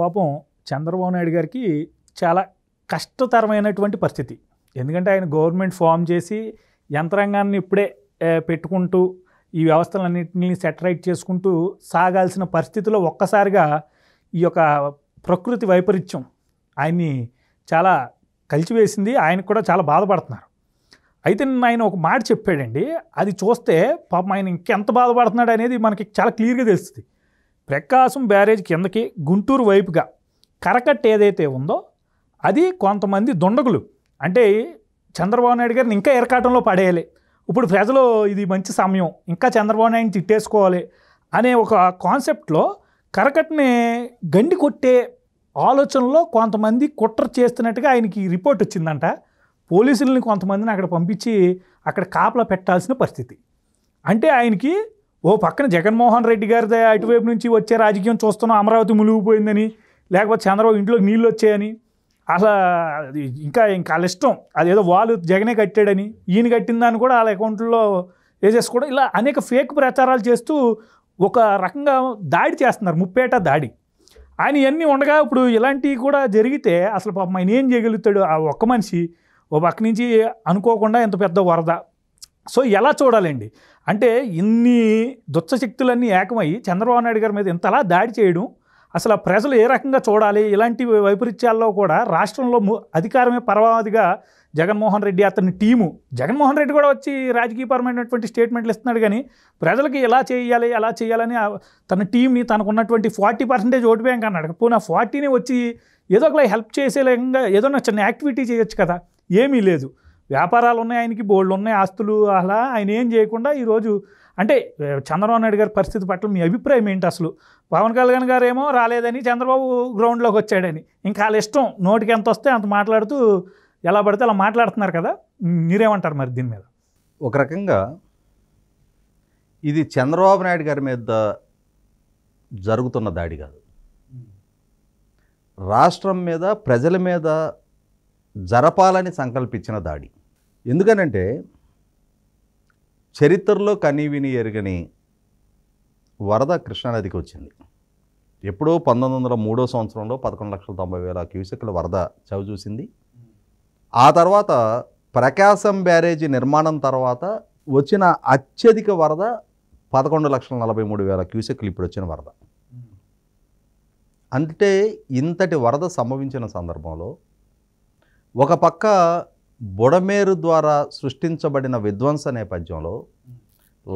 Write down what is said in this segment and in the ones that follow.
పాపం చంద్రబాబు నాయుడు గారికి చాలా కష్టతరమైనటువంటి పరిస్థితి ఎందుకంటే ఆయన గవర్నమెంట్ ఫామ్ చేసి యంత్రాంగాన్ని ఇప్పుడే పెట్టుకుంటూ ఈ వ్యవస్థలన్నింటినీ సెటరైట్ చేసుకుంటూ సాగాల్సిన పరిస్థితిలో ఒక్కసారిగా ఈ యొక్క ప్రకృతి వైపరీత్యం ఆయన్ని చాలా కలిచివేసింది ఆయనకు కూడా చాలా బాధపడుతున్నారు అయితే నిన్న ఆయన ఒక మాట చెప్పాడండి అది చూస్తే పాపం ఆయన ఇంకెంత బాధపడుతున్నాడు అనేది మనకి చాలా క్లియర్గా తెలుస్తుంది ప్రకాశం బ్యారేజ్ కిందకి గుంటూరు వైపుగా కరకట్ ఏదైతే ఉందో అది కొంతమంది దుండగులు అంటే చంద్రబాబు నాయుడు గారిని ఇంకా ఎరకాటంలో పడేయాలి ఇప్పుడు ప్రజలు ఇది మంచి సమయం ఇంకా చంద్రబాబు నాయుడిని తిట్టేసుకోవాలి అనే ఒక కాన్సెప్ట్లో కరకట్ని గండి కొట్టే ఆలోచనలో కొంతమంది కుట్ర చేస్తున్నట్టుగా ఆయనకి రిపోర్ట్ వచ్చిందంట పోలీసుల్ని కొంతమందిని అక్కడ పంపించి అక్కడ కాపలా పెట్టాల్సిన పరిస్థితి అంటే ఆయనకి ఓ పక్కన జగన్మోహన్ రెడ్డి గారి అటువైపు నుంచి వచ్చే రాజకీయం చూస్తున్నాం అమరావతి మునిగిపోయిందని లేకపోతే చంద్రబాబు ఇంట్లోకి నీళ్ళు వచ్చాయని అసలు ఇంకా ఇంకా వాళ్ళ ఇష్టం అదేదో వాళ్ళు జగనే కట్టాడని ఈయన కట్టిందని కూడా వాళ్ళ అకౌంట్లో వేసేసుకోవడం ఇలా అనేక ఫేక్ ప్రచారాలు చేస్తూ ఒక రకంగా దాడి చేస్తున్నారు ముప్పేట దాడి ఆయన ఇవన్నీ ఉండగా ఇప్పుడు ఇలాంటివి కూడా జరిగితే అసలు పాపం ఆయన ఏం చేయగలుగుతాడు ఆ ఒక్క మనిషి ఓ పక్క నుంచి అనుకోకుండా ఎంత పెద్ద వరద సో ఎలా చూడాలండి అంటే ఇన్ని దుచ్చశక్తులన్నీ ఏకమయ్యి చంద్రబాబు నాయుడు గారి మీద ఇంతలా దాడి చేయడం అసలు ప్రజలు ఏ రకంగా చూడాలి ఇలాంటి వైపరీత్యాల్లో కూడా రాష్ట్రంలో అధికారమే పరమావధిగా జగన్మోహన్ రెడ్డి అతని టీము జగన్మోహన్ రెడ్డి కూడా వచ్చి రాజకీయపరమైనటువంటి స్టేట్మెంట్లు ఇస్తున్నాడు కానీ ప్రజలకి ఎలా చేయాలి ఎలా చేయాలని తన టీంని తనకున్నటువంటి ఫార్టీ పర్సెంటేజ్ ఓటు బ్యాంక్ అన్నాడు పోనీ ఆ ఫార్టీని వచ్చి ఏదో ఒకలా హెల్ప్ చేసే లేకుండా ఏదో చిన్న యాక్టివిటీ చేయొచ్చు కదా ఏమీ లేదు వ్యాపారాలు ఉన్నాయి ఆయనకి బోల్డ్ ఉన్నాయి ఆస్తులు అలా ఆయన ఏం చేయకుండా ఈరోజు అంటే చంద్రబాబు నాయుడు గారి పరిస్థితి పట్ల మీ అభిప్రాయం ఏంటి అసలు పవన్ కళ్యాణ్ గారు ఏమో రాలేదని చంద్రబాబు గ్రౌండ్లోకి వచ్చాడని ఇంకా వాళ్ళ ఇష్టం నోటికి ఎంత వస్తే అంత మాట్లాడుతూ ఎలా పడితే అలా మాట్లాడుతున్నారు కదా మీరేమంటారు మరి దీని మీద ఒక రకంగా ఇది చంద్రబాబు నాయుడు గారి మీద జరుగుతున్న దాడి కాదు రాష్ట్రం మీద ప్రజల మీద జరపాలని సంకల్పించిన దాడి ఎందుకనంటే చరిత్రలో కనీవిని ఎరగని వరద కృష్ణానదికి వచ్చింది ఎప్పుడో పంతొమ్మిది వందల మూడో సంవత్సరంలో పదకొండు లక్షల తొంభై వేల క్యూసెక్ల వరద చవి చూసింది ఆ తర్వాత ప్రకాశం బ్యారేజీ నిర్మాణం తర్వాత వచ్చిన అత్యధిక వరద పదకొండు లక్షల నలభై మూడు వేల క్యూసెక్లు ఇప్పుడు వచ్చిన వరద అంటే ఇంతటి వరద సంభవించిన సందర్భంలో ఒక పక్క బుడమేరు ద్వారా సృష్టించబడిన విధ్వంస నేపథ్యంలో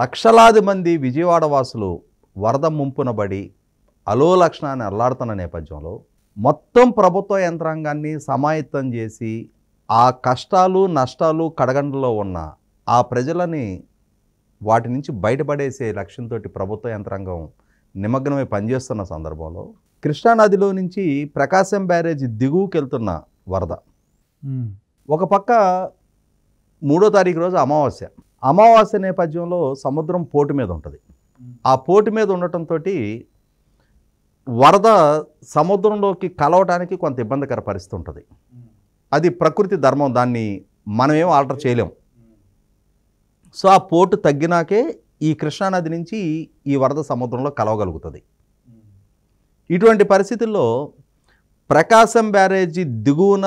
లక్షలాది మంది విజయవాడ వాసులు వరద ముంపునబడి అలో లక్షణాన్ని అల్లాడుతున్న నేపథ్యంలో మొత్తం ప్రభుత్వ యంత్రాంగాన్ని సమాయత్తం చేసి ఆ కష్టాలు నష్టాలు కడగండలో ఉన్న ఆ ప్రజలని వాటి నుంచి బయటపడేసే లక్ష్యంతో ప్రభుత్వ యంత్రాంగం నిమగ్నమై పనిచేస్తున్న సందర్భంలో కృష్ణానదిలో నుంచి ప్రకాశం బ్యారేజ్ దిగువకెళ్తున్న వరద ఒక పక్క మూడో తారీఖు రోజు అమావాస్య అమావాస్య నేపథ్యంలో సముద్రం పోటు మీద ఉంటుంది ఆ పోటు మీద ఉండటంతో వరద సముద్రంలోకి కలవటానికి కొంత ఇబ్బందికర పరిస్థితి ఉంటుంది అది ప్రకృతి ధర్మం దాన్ని మనమేం ఆల్టర్ చేయలేం సో ఆ పోటు తగ్గినాకే ఈ కృష్ణానది నుంచి ఈ వరద సముద్రంలో కలవగలుగుతుంది ఇటువంటి పరిస్థితుల్లో ప్రకాశం బ్యారేజీ దిగువన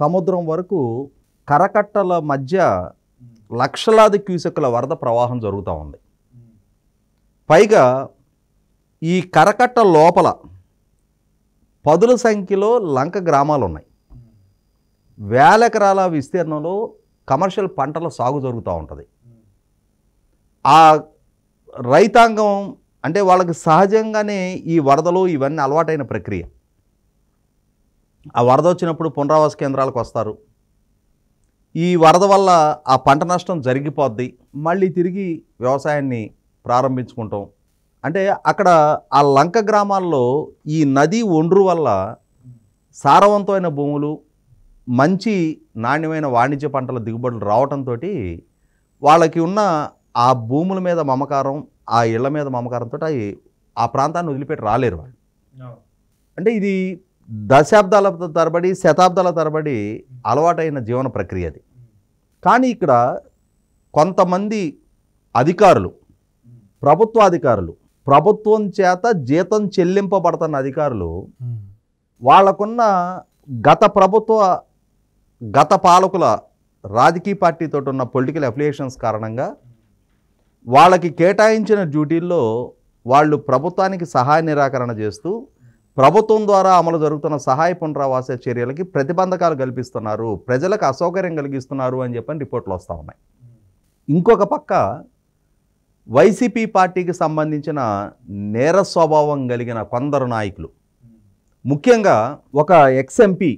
సముద్రం వరకు కరకట్టల మధ్య లక్షలాది క్యూసెక్కుల వరద ప్రవాహం జరుగుతూ ఉంది పైగా ఈ కరకట్ట లోపల పదుల సంఖ్యలో లంక గ్రామాలు ఉన్నాయి వేల ఎకరాల విస్తీర్ణంలో కమర్షియల్ పంటల సాగు జరుగుతూ ఉంటుంది ఆ రైతాంగం అంటే వాళ్ళకి సహజంగానే ఈ వరదలు ఇవన్నీ అలవాటైన ప్రక్రియ ఆ వరద వచ్చినప్పుడు పునరావాస కేంద్రాలకు వస్తారు ఈ వరద వల్ల ఆ పంట నష్టం జరిగిపోద్ది మళ్ళీ తిరిగి వ్యవసాయాన్ని ప్రారంభించుకుంటాం అంటే అక్కడ ఆ లంక గ్రామాల్లో ఈ నది ఒండ్రు వల్ల సారవంతమైన భూములు మంచి నాణ్యమైన వాణిజ్య పంటల దిగుబడులు రావడంతో వాళ్ళకి ఉన్న ఆ భూముల మీద మమకారం ఆ ఇళ్ల మీద మమకారంతో ఆ ప్రాంతాన్ని వదిలిపెట్టి రాలేరు వాళ్ళు అంటే ఇది దశాబ్దాల తరబడి శతాబ్దాల తరబడి అలవాటైన జీవన ప్రక్రియ అది కానీ ఇక్కడ కొంతమంది అధికారులు ప్రభుత్వాధికారులు ప్రభుత్వం చేత జీతం చెల్లింపబడుతున్న అధికారులు వాళ్ళకున్న గత ప్రభుత్వ గత పాలకుల రాజకీయ పార్టీతో ఉన్న పొలిటికల్ అఫిలియేషన్స్ కారణంగా వాళ్ళకి కేటాయించిన డ్యూటీల్లో వాళ్ళు ప్రభుత్వానికి సహాయ నిరాకరణ చేస్తూ ప్రభుత్వం ద్వారా అమలు జరుగుతున్న సహాయ పునరావాస చర్యలకి ప్రతిబంధకాలు కల్పిస్తున్నారు ప్రజలకు అసౌకర్యం కలిగిస్తున్నారు అని చెప్పని రిపోర్ట్లు వస్తూ ఉన్నాయి ఇంకొక పక్క వైసీపీ పార్టీకి సంబంధించిన నేర స్వభావం కలిగిన కొందరు నాయకులు ముఖ్యంగా ఒక ఎక్స్ఎంపీ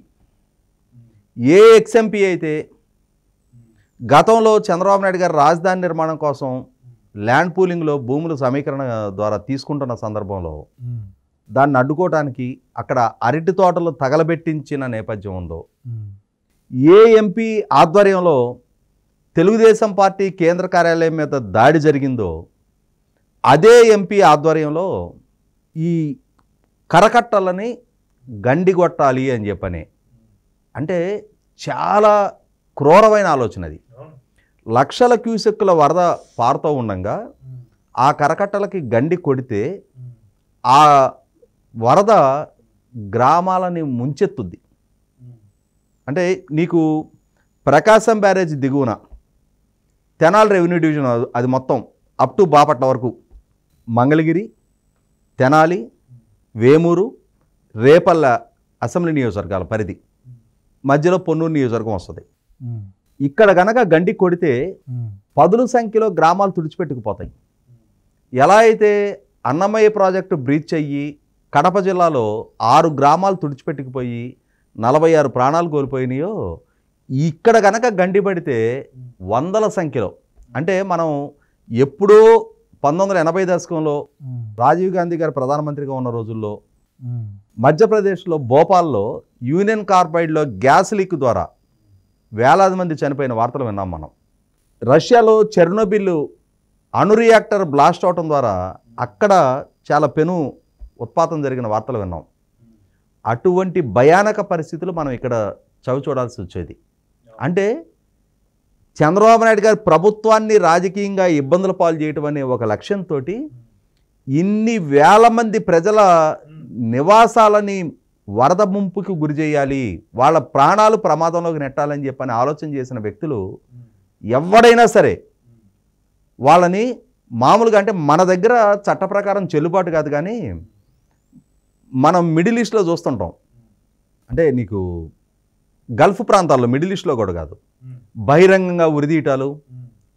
ఏ ఎక్స్ఎంపీ అయితే గతంలో చంద్రబాబు నాయుడు గారు రాజధాని నిర్మాణం కోసం ల్యాండ్ పూలింగ్లో భూముల సమీకరణ ద్వారా తీసుకుంటున్న సందర్భంలో దాన్ని అడ్డుకోవటానికి అక్కడ అరటి తోటలు తగలబెట్టించిన నేపథ్యం ఉందో ఏ ఎంపీ ఆధ్వర్యంలో తెలుగుదేశం పార్టీ కేంద్ర కార్యాలయం మీద దాడి జరిగిందో అదే ఎంపీ ఆధ్వర్యంలో ఈ కరకట్టలని గండిగొట్టాలి అని చెప్పని అంటే చాలా క్రూరమైన ఆలోచన అది లక్షల క్యూసెక్కుల వరద పారుతూ ఉండగా ఆ కరకట్టలకి గండి కొడితే ఆ వరద గ్రామాలని ముంచెత్తుంది అంటే నీకు ప్రకాశం బ్యారేజ్ దిగువన తెనాలి రెవెన్యూ డివిజన్ అది మొత్తం అప్ టు బాపట్ల వరకు మంగళగిరి తెనాలి వేమూరు రేపల్ల అసెంబ్లీ నియోజకవర్గాల పరిధి మధ్యలో పొన్నూరు నియోజకవర్గం వస్తుంది ఇక్కడ గనక గండి కొడితే పదుల సంఖ్యలో గ్రామాలు తుడిచిపెట్టుకుపోతాయి ఎలా అయితే అన్నమయ్య ప్రాజెక్టు బ్రీచ్ అయ్యి కడప జిల్లాలో ఆరు గ్రామాలు తుడిచిపెట్టుకుపోయి నలభై ఆరు ప్రాణాలు కోల్పోయినాయో ఇక్కడ కనుక గండి పడితే వందల సంఖ్యలో అంటే మనం ఎప్పుడో పంతొమ్మిది వందల ఎనభై దశకంలో రాజీవ్ గాంధీ గారు ప్రధానమంత్రిగా ఉన్న రోజుల్లో మధ్యప్రదేశ్లో భోపాల్లో యూనియన్ కార్బైడ్లో గ్యాస్ లీక్ ద్వారా వేలాది మంది చనిపోయిన వార్తలు విన్నాం మనం రష్యాలో చెర్నోబిల్ అణురియాక్టర్ రియాక్టర్ బ్లాస్ట్ అవటం ద్వారా అక్కడ చాలా పెను ఉత్పాతం జరిగిన వార్తలు విన్నాం అటువంటి భయానక పరిస్థితులు మనం ఇక్కడ చవి చూడాల్సి వచ్చేది అంటే చంద్రబాబు నాయుడు గారి ప్రభుత్వాన్ని రాజకీయంగా ఇబ్బందుల పాలు చేయటం అనే ఒక లక్ష్యంతో ఇన్ని వేల మంది ప్రజల నివాసాలని వరద ముంపుకి గురి చేయాలి వాళ్ళ ప్రాణాలు ప్రమాదంలోకి నెట్టాలని చెప్పని ఆలోచన చేసిన వ్యక్తులు ఎవడైనా సరే వాళ్ళని మామూలుగా అంటే మన దగ్గర చట్ట ప్రకారం చెల్లుబాటు కాదు కానీ మనం మిడిల్ ఈస్ట్లో చూస్తుంటాం అంటే నీకు గల్ఫ్ ప్రాంతాల్లో మిడిల్ ఈస్ట్లో కూడా కాదు బహిరంగంగా ఉరిదీయటాలు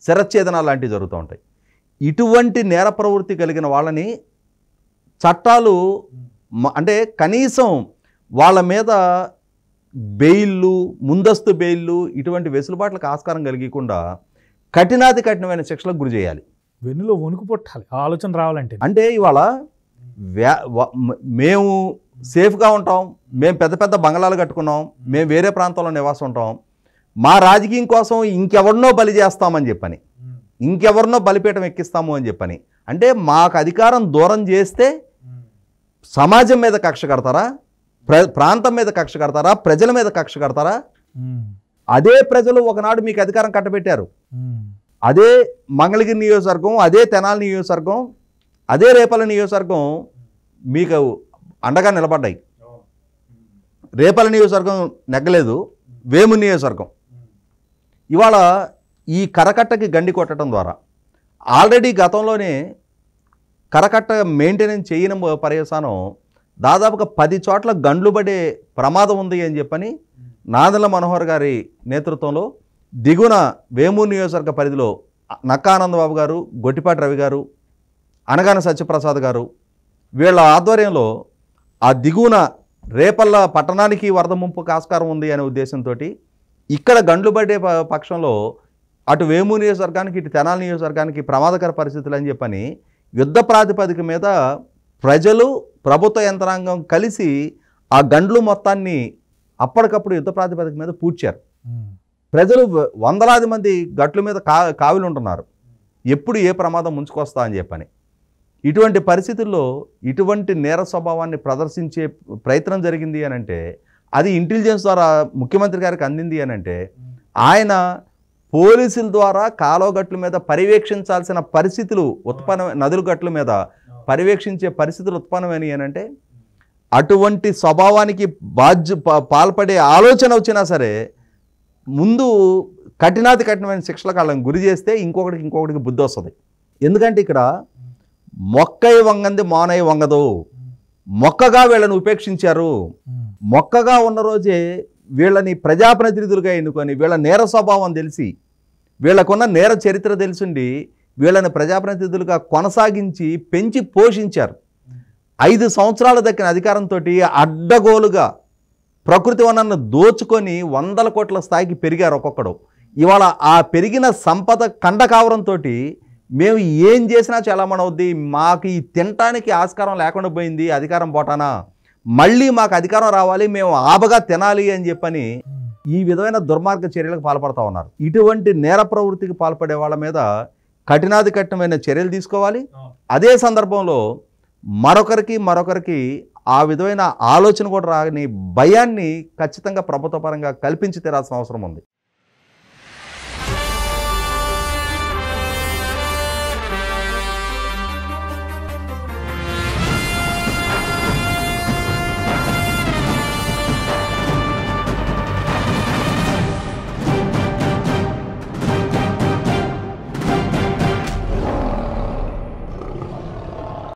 శరచ్ఛేదన లాంటివి జరుగుతూ ఉంటాయి ఇటువంటి నేర ప్రవృత్తి కలిగిన వాళ్ళని చట్టాలు అంటే కనీసం వాళ్ళ మీద బెయిల్లు ముందస్తు బెయిల్లు ఇటువంటి వెసులుబాట్లకు ఆస్కారం కలిగకుండా కఠినాతి కఠినమైన శిక్షలకు గురి చేయాలి వెన్నులో వణుకు పొట్టాలి ఆలోచన రావాలంటే అంటే ఇవాళ మేము సేఫ్గా ఉంటాం మేము పెద్ద పెద్ద బంగళాలు కట్టుకున్నాం మేము వేరే ప్రాంతంలో నివాసం ఉంటాం మా రాజకీయం కోసం ఇంకెవరినో బలి చేస్తామని చెప్పని ఇంకెవరినో బలిపీఠం ఎక్కిస్తాము అని చెప్పని అంటే మాకు అధికారం దూరం చేస్తే సమాజం మీద కక్ష కడతారా ప్రాంతం మీద కక్ష కడతారా ప్రజల మీద కక్ష కడతారా అదే ప్రజలు ఒకనాడు మీకు అధికారం కట్టబెట్టారు అదే మంగళగిరి నియోజకవర్గం అదే తెనాలి నియోజకవర్గం అదే రేపల నియోజకవర్గం మీకు అండగా నిలబడ్డాయి రేపల నియోజకవర్గం నెగ్గలేదు వేము నియోజకవర్గం ఇవాళ ఈ కరకట్టకి గండి కొట్టడం ద్వారా ఆల్రెడీ గతంలోనే కరకట్ట మెయింటెనెన్స్ చేయని పర్యవసానం దాదాపుగా పది చోట్ల గండ్లు పడే ప్రమాదం ఉంది అని చెప్పని నాదల మనోహర్ గారి నేతృత్వంలో దిగున వేమూరు నియోజకవర్గ పరిధిలో నక్కానందబాబు గారు గొట్టిపాటి రవి గారు అనగాన సత్యప్రసాద్ గారు వీళ్ళ ఆధ్వర్యంలో ఆ దిగువన రేపల్ల పట్టణానికి వరద ముంపుకు ఆస్కారం ఉంది అనే ఉద్దేశంతో ఇక్కడ గండ్లు పడే పక్షంలో అటు వేము నియోజకవర్గానికి ఇటు తెనాలి నియోజకవర్గానికి ప్రమాదకర పరిస్థితులు అని చెప్పని యుద్ధ ప్రాతిపదిక మీద ప్రజలు ప్రభుత్వ యంత్రాంగం కలిసి ఆ గండ్లు మొత్తాన్ని అప్పటికప్పుడు యుద్ధ ప్రాతిపదిక మీద పూడ్చారు ప్రజలు వందలాది మంది గట్ల మీద కా కావిలుంటున్నారు ఎప్పుడు ఏ ప్రమాదం ముంచుకొస్తా అని చెప్పని ఇటువంటి పరిస్థితుల్లో ఇటువంటి నేర స్వభావాన్ని ప్రదర్శించే ప్రయత్నం జరిగింది అని అంటే అది ఇంటెలిజెన్స్ ద్వారా ముఖ్యమంత్రి గారికి అందింది అని అంటే ఆయన పోలీసుల ద్వారా కాలువగట్ల మీద పర్యవేక్షించాల్సిన పరిస్థితులు ఉత్పన్న నదుల గట్ల మీద పర్యవేక్షించే పరిస్థితులు ఉత్పన్నమైనవి అని అంటే అటువంటి స్వభావానికి బాధ్య పాల్పడే ఆలోచన వచ్చినా సరే ముందు కఠినాతి కఠినమైన శిక్షల కాలం గురి చేస్తే ఇంకొకటికి ఇంకొకటికి బుద్ధి వస్తుంది ఎందుకంటే ఇక్కడ మొక్కై వంగంది మానయ్య వంగదు మొక్కగా వీళ్ళని ఉపేక్షించారు మొక్కగా ఉన్న రోజే వీళ్ళని ప్రజాప్రతినిధులుగా ఎన్నుకొని వీళ్ళ నేర స్వభావం తెలిసి వీళ్ళకున్న నేర చరిత్ర తెలిసిండి వీళ్ళని ప్రజాప్రతినిధులుగా కొనసాగించి పెంచి పోషించారు ఐదు సంవత్సరాల దక్కిన అధికారంతో అడ్డగోలుగా ప్రకృతి వనరులను దోచుకొని వందల కోట్ల స్థాయికి పెరిగారు ఒక్కొక్కడు ఇవాళ ఆ పెరిగిన సంపద కండకావరంతో మేము ఏం చేసినా చలామణి అవుద్ది మాకు ఈ తినటానికి ఆస్కారం లేకుండా పోయింది అధికారం పోటానా మళ్ళీ మాకు అధికారం రావాలి మేము ఆబగా తినాలి అని చెప్పని ఈ విధమైన దుర్మార్గ చర్యలకు పాల్పడతా ఉన్నారు ఇటువంటి నేర ప్రవృత్తికి పాల్పడే వాళ్ళ మీద కఠినాది కఠినమైన చర్యలు తీసుకోవాలి అదే సందర్భంలో మరొకరికి మరొకరికి ఆ విధమైన ఆలోచన కూడా రాని భయాన్ని ఖచ్చితంగా ప్రభుత్వపరంగా కల్పించి తీరాల్సిన అవసరం ఉంది